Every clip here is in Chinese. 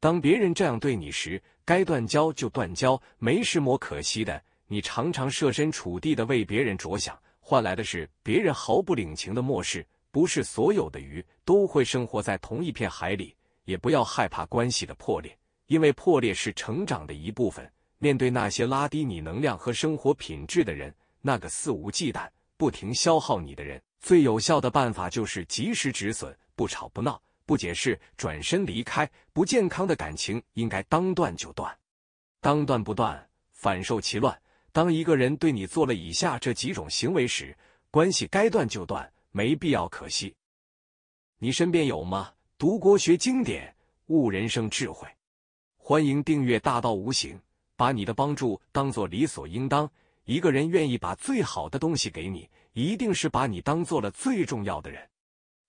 当别人这样对你时，该断交就断交，没什么可惜的。你常常设身处地的为别人着想，换来的是别人毫不领情的漠视。不是所有的鱼都会生活在同一片海里，也不要害怕关系的破裂，因为破裂是成长的一部分。面对那些拉低你能量和生活品质的人，那个肆无忌惮、不停消耗你的人，最有效的办法就是及时止损，不吵不闹。不解释，转身离开。不健康的感情应该当断就断，当断不断，反受其乱。当一个人对你做了以下这几种行为时，关系该断就断，没必要可惜。你身边有吗？读国学经典，悟人生智慧。欢迎订阅《大道无形》，把你的帮助当做理所应当。一个人愿意把最好的东西给你，一定是把你当做了最重要的人。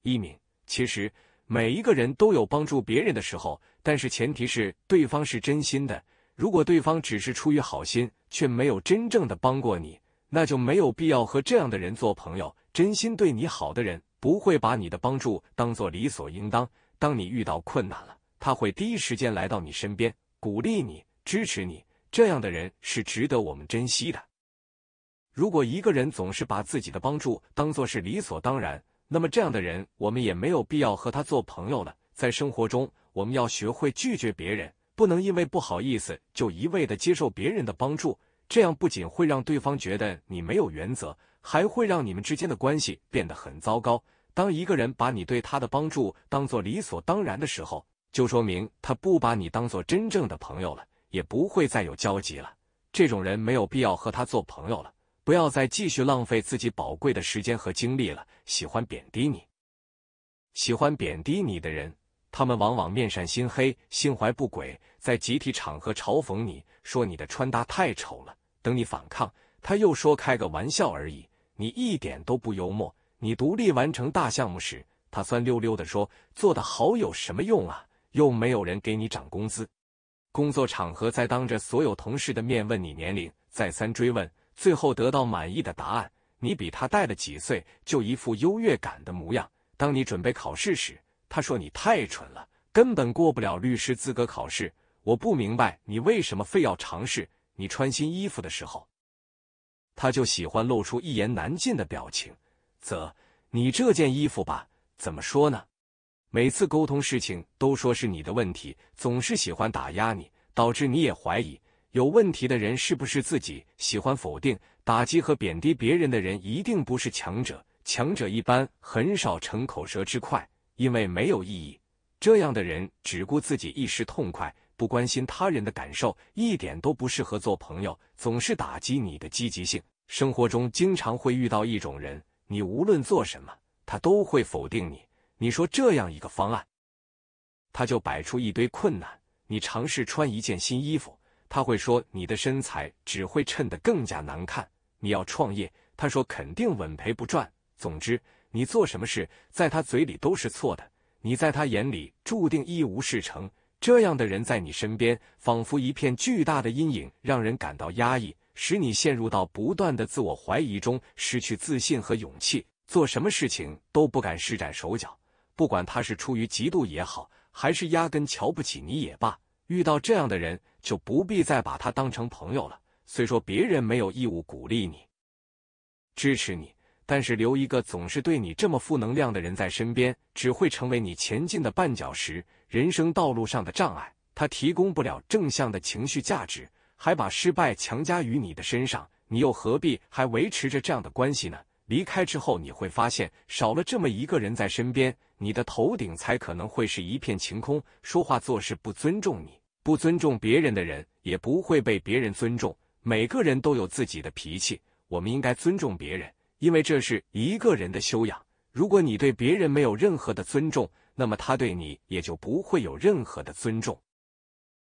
一敏，其实。每一个人都有帮助别人的时候，但是前提是对方是真心的。如果对方只是出于好心，却没有真正的帮过你，那就没有必要和这样的人做朋友。真心对你好的人，不会把你的帮助当做理所应当。当你遇到困难了，他会第一时间来到你身边，鼓励你、支持你。这样的人是值得我们珍惜的。如果一个人总是把自己的帮助当做是理所当然，那么这样的人，我们也没有必要和他做朋友了。在生活中，我们要学会拒绝别人，不能因为不好意思就一味的接受别人的帮助，这样不仅会让对方觉得你没有原则，还会让你们之间的关系变得很糟糕。当一个人把你对他的帮助当做理所当然的时候，就说明他不把你当做真正的朋友了，也不会再有交集了。这种人没有必要和他做朋友了。不要再继续浪费自己宝贵的时间和精力了。喜欢贬低你、喜欢贬低你的人，他们往往面善心黑，心怀不轨，在集体场合嘲讽你说你的穿搭太丑了。等你反抗，他又说开个玩笑而已。你一点都不幽默。你独立完成大项目时，他酸溜溜的说做的好有什么用啊？又没有人给你涨工资。工作场合在当着所有同事的面问你年龄，再三追问。最后得到满意的答案，你比他大了几岁，就一副优越感的模样。当你准备考试时，他说你太蠢了，根本过不了律师资格考试。我不明白你为什么非要尝试。你穿新衣服的时候，他就喜欢露出一言难尽的表情。则你这件衣服吧，怎么说呢？每次沟通事情都说是你的问题，总是喜欢打压你，导致你也怀疑。有问题的人是不是自己喜欢否定、打击和贬低别人的人一定不是强者。强者一般很少逞口舌之快，因为没有意义。这样的人只顾自己一时痛快，不关心他人的感受，一点都不适合做朋友，总是打击你的积极性。生活中经常会遇到一种人，你无论做什么，他都会否定你。你说这样一个方案，他就摆出一堆困难；你尝试穿一件新衣服。他会说你的身材只会衬得更加难看。你要创业，他说肯定稳赔不赚。总之，你做什么事，在他嘴里都是错的。你在他眼里注定一无是成。这样的人在你身边，仿佛一片巨大的阴影，让人感到压抑，使你陷入到不断的自我怀疑中，失去自信和勇气，做什么事情都不敢施展手脚。不管他是出于嫉妒也好，还是压根瞧不起你也罢，遇到这样的人。就不必再把他当成朋友了。虽说别人没有义务鼓励你、支持你，但是留一个总是对你这么负能量的人在身边，只会成为你前进的绊脚石、人生道路上的障碍。他提供不了正向的情绪价值，还把失败强加于你的身上，你又何必还维持着这样的关系呢？离开之后，你会发现，少了这么一个人在身边，你的头顶才可能会是一片晴空。说话做事不尊重你。不尊重别人的人，也不会被别人尊重。每个人都有自己的脾气，我们应该尊重别人，因为这是一个人的修养。如果你对别人没有任何的尊重，那么他对你也就不会有任何的尊重。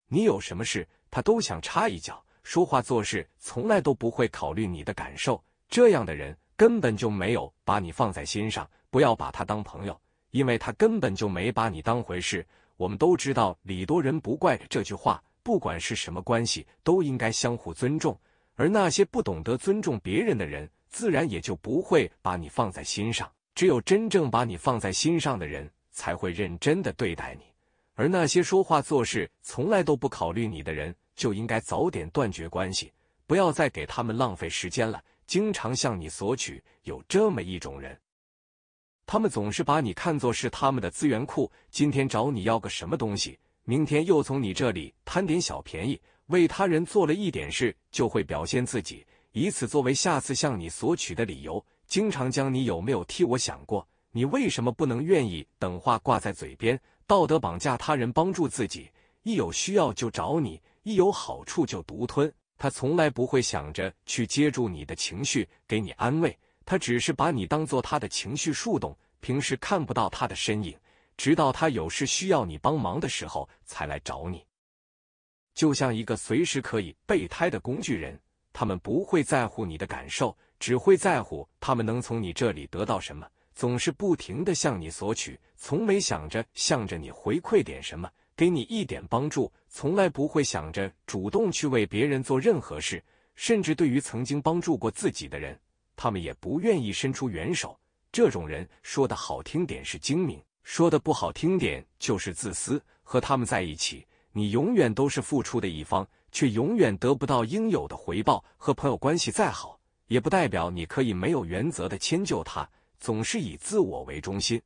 你有什么事，他都想插一脚，说话做事从来都不会考虑你的感受。这样的人根本就没有把你放在心上，不要把他当朋友，因为他根本就没把你当回事。我们都知道“礼多人不怪”这句话，不管是什么关系，都应该相互尊重。而那些不懂得尊重别人的人，自然也就不会把你放在心上。只有真正把你放在心上的人，才会认真的对待你。而那些说话做事从来都不考虑你的人，就应该早点断绝关系，不要再给他们浪费时间了。经常向你索取，有这么一种人。他们总是把你看作是他们的资源库，今天找你要个什么东西，明天又从你这里贪点小便宜。为他人做了一点事，就会表现自己，以此作为下次向你索取的理由。经常将你有没有替我想过，你为什么不能愿意等话挂在嘴边，道德绑架他人帮助自己。一有需要就找你，一有好处就独吞。他从来不会想着去接住你的情绪，给你安慰。他只是把你当做他的情绪树洞，平时看不到他的身影，直到他有事需要你帮忙的时候才来找你。就像一个随时可以备胎的工具人，他们不会在乎你的感受，只会在乎他们能从你这里得到什么，总是不停的向你索取，从没想着向着你回馈点什么，给你一点帮助，从来不会想着主动去为别人做任何事，甚至对于曾经帮助过自己的人。他们也不愿意伸出援手。这种人说的好听点是精明，说的不好听点就是自私。和他们在一起，你永远都是付出的一方，却永远得不到应有的回报。和朋友关系再好，也不代表你可以没有原则的迁就他，总是以自我为中心。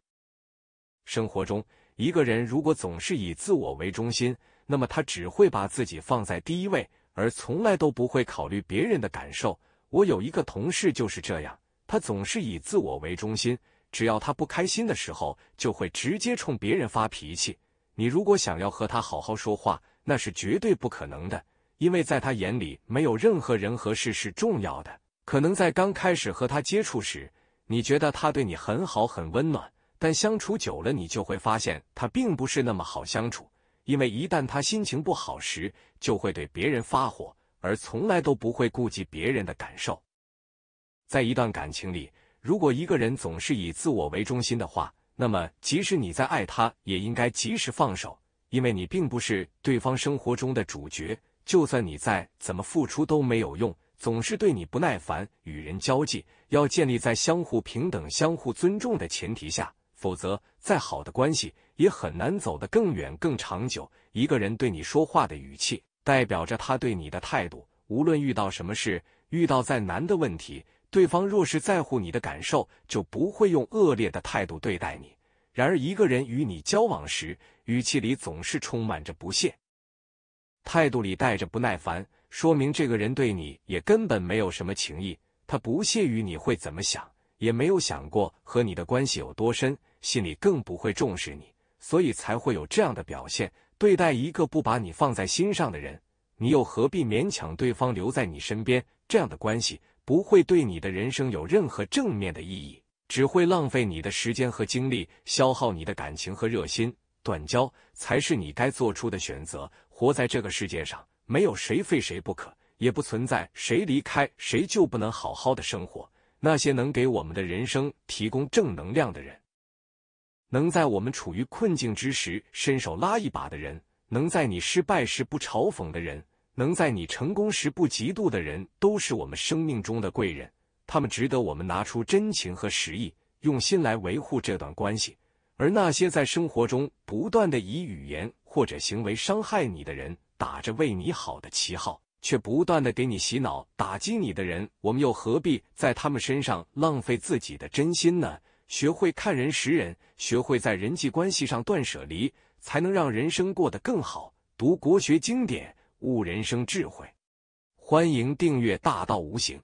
生活中，一个人如果总是以自我为中心，那么他只会把自己放在第一位，而从来都不会考虑别人的感受。我有一个同事就是这样，他总是以自我为中心。只要他不开心的时候，就会直接冲别人发脾气。你如果想要和他好好说话，那是绝对不可能的，因为在他眼里没有任何人和事是重要的。可能在刚开始和他接触时，你觉得他对你很好、很温暖，但相处久了，你就会发现他并不是那么好相处。因为一旦他心情不好时，就会对别人发火。而从来都不会顾及别人的感受。在一段感情里，如果一个人总是以自我为中心的话，那么即使你在爱他，也应该及时放手，因为你并不是对方生活中的主角。就算你再怎么付出都没有用，总是对你不耐烦。与人交际要建立在相互平等、相互尊重的前提下，否则再好的关系也很难走得更远、更长久。一个人对你说话的语气。代表着他对你的态度。无论遇到什么事，遇到再难的问题，对方若是在乎你的感受，就不会用恶劣的态度对待你。然而，一个人与你交往时，语气里总是充满着不屑，态度里带着不耐烦，说明这个人对你也根本没有什么情意。他不屑于你会怎么想，也没有想过和你的关系有多深，心里更不会重视你，所以才会有这样的表现。对待一个不把你放在心上的人，你又何必勉强对方留在你身边？这样的关系不会对你的人生有任何正面的意义，只会浪费你的时间和精力，消耗你的感情和热心。断交才是你该做出的选择。活在这个世界上，没有谁非谁不可，也不存在谁离开谁就不能好好的生活。那些能给我们的人生提供正能量的人。能在我们处于困境之时伸手拉一把的人，能在你失败时不嘲讽的人，能在你成功时不嫉妒的人，都是我们生命中的贵人。他们值得我们拿出真情和实意，用心来维护这段关系。而那些在生活中不断的以语言或者行为伤害你的人，打着为你好的旗号，却不断的给你洗脑、打击你的人，我们又何必在他们身上浪费自己的真心呢？学会看人识人，学会在人际关系上断舍离，才能让人生过得更好。读国学经典，悟人生智慧。欢迎订阅《大道无形》。